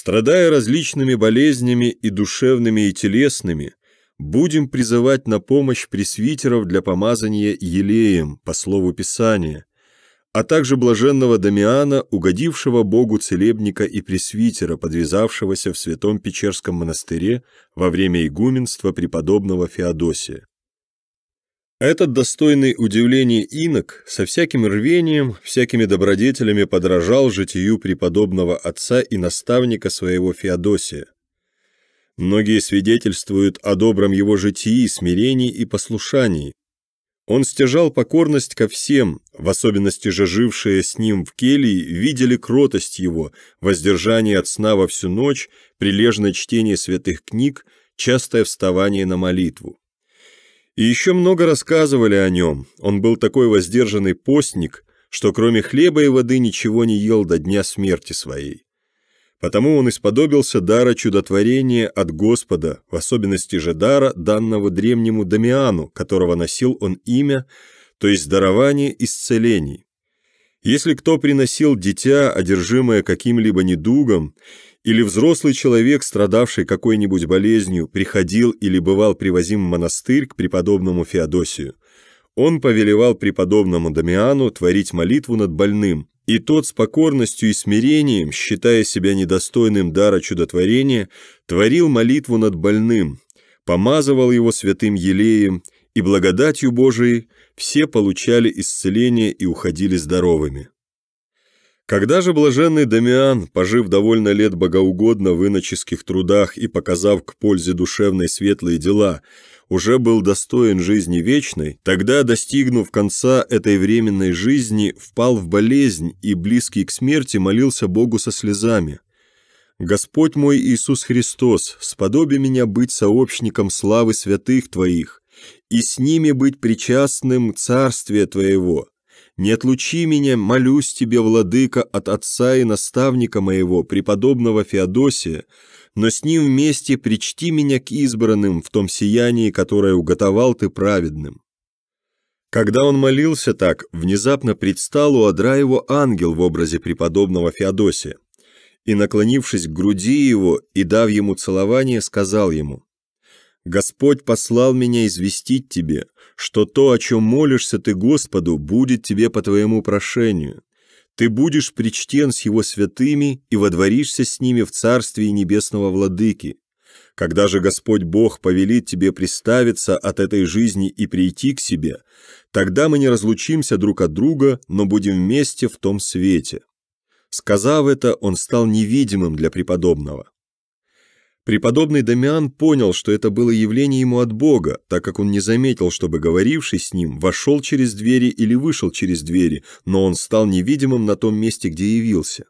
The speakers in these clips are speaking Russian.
Страдая различными болезнями и душевными, и телесными, будем призывать на помощь пресвитеров для помазания елеем, по слову Писания, а также блаженного Дамиана, угодившего Богу целебника и пресвитера, подвязавшегося в Святом Печерском монастыре во время игуменства преподобного Феодосия. Этот достойный удивления инок со всяким рвением, всякими добродетелями подражал житию преподобного отца и наставника своего Феодосия. Многие свидетельствуют о добром его житии, смирении и послушании. Он стяжал покорность ко всем, в особенности же жившие с ним в келии видели кротость его, воздержание от сна во всю ночь, прилежное чтение святых книг, частое вставание на молитву. И еще много рассказывали о нем. Он был такой воздержанный постник, что кроме хлеба и воды ничего не ел до дня смерти своей. Потому он исподобился дара чудотворения от Господа, в особенности же дара, данного древнему Дамиану, которого носил он имя, то есть дарование исцелений. Если кто приносил дитя, одержимое каким-либо недугом, или взрослый человек, страдавший какой-нибудь болезнью, приходил или бывал привозим в монастырь к преподобному Феодосию. Он повелевал преподобному Дамиану творить молитву над больным, и тот с покорностью и смирением, считая себя недостойным дара чудотворения, творил молитву над больным, помазывал его святым елеем, и благодатью Божией все получали исцеление и уходили здоровыми. Когда же блаженный Дамиан, пожив довольно лет богоугодно в иноческих трудах и показав к пользе душевной светлые дела, уже был достоин жизни вечной, тогда, достигнув конца этой временной жизни, впал в болезнь и, близкий к смерти, молился Богу со слезами. «Господь мой Иисус Христос, сподоби меня быть сообщником славы святых Твоих, и с ними быть причастным Царствия Твоего, не отлучи меня, молюсь тебе, владыка, от отца и наставника моего, преподобного Феодосия, но с ним вместе причти меня к избранным в том сиянии, которое уготовал ты праведным». Когда он молился так, внезапно предстал у одра его ангел в образе преподобного Феодосия, и, наклонившись к груди его и дав ему целование, сказал ему, Господь послал меня известить тебе, что то, о чем молишься ты Господу, будет тебе по твоему прошению. Ты будешь причтен с его святыми и водворишься с ними в царстве небесного владыки. Когда же Господь Бог повелит тебе приставиться от этой жизни и прийти к себе, тогда мы не разлучимся друг от друга, но будем вместе в том свете». Сказав это, он стал невидимым для преподобного. Преподобный Дамиан понял, что это было явление ему от Бога, так как он не заметил, чтобы говоривший с ним вошел через двери или вышел через двери, но он стал невидимым на том месте, где явился.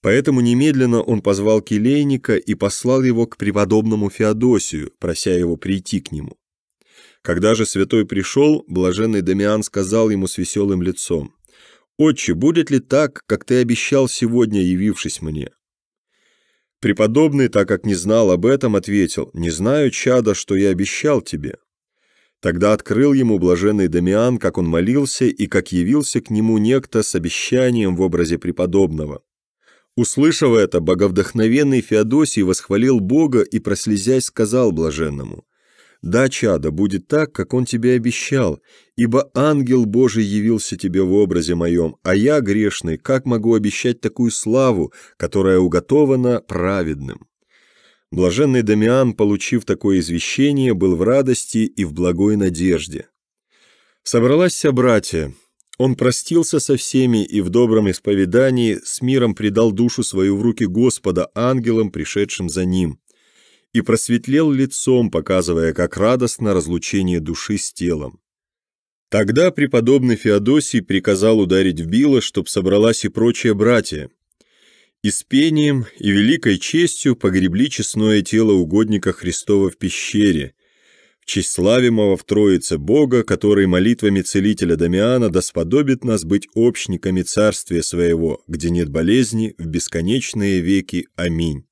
Поэтому немедленно он позвал келейника и послал его к преподобному Феодосию, прося его прийти к нему. Когда же святой пришел, блаженный Дамиан сказал ему с веселым лицом, «Отче, будет ли так, как ты обещал сегодня, явившись мне?» Преподобный, так как не знал об этом, ответил, «Не знаю, чада, что я обещал тебе». Тогда открыл ему блаженный Дамиан, как он молился и как явился к нему некто с обещанием в образе преподобного. Услышав это, боговдохновенный Феодосий восхвалил Бога и, прослезясь, сказал блаженному, да, чадо, будет так, как он тебе обещал, ибо ангел Божий явился тебе в образе моем, а я, грешный, как могу обещать такую славу, которая уготована праведным?» Блаженный Дамиан, получив такое извещение, был в радости и в благой надежде. Собралась вся братья. Он простился со всеми и в добром исповедании с миром предал душу свою в руки Господа ангелам, пришедшим за ним и просветлел лицом, показывая, как радостно разлучение души с телом. Тогда преподобный Феодосий приказал ударить в било, чтоб собралась и прочие братья. И с пением, и великой честью погребли честное тело угодника Христова в пещере, в честь славимого в Троице Бога, который молитвами целителя Дамиана досподобит нас быть общниками царствия своего, где нет болезни, в бесконечные веки. Аминь.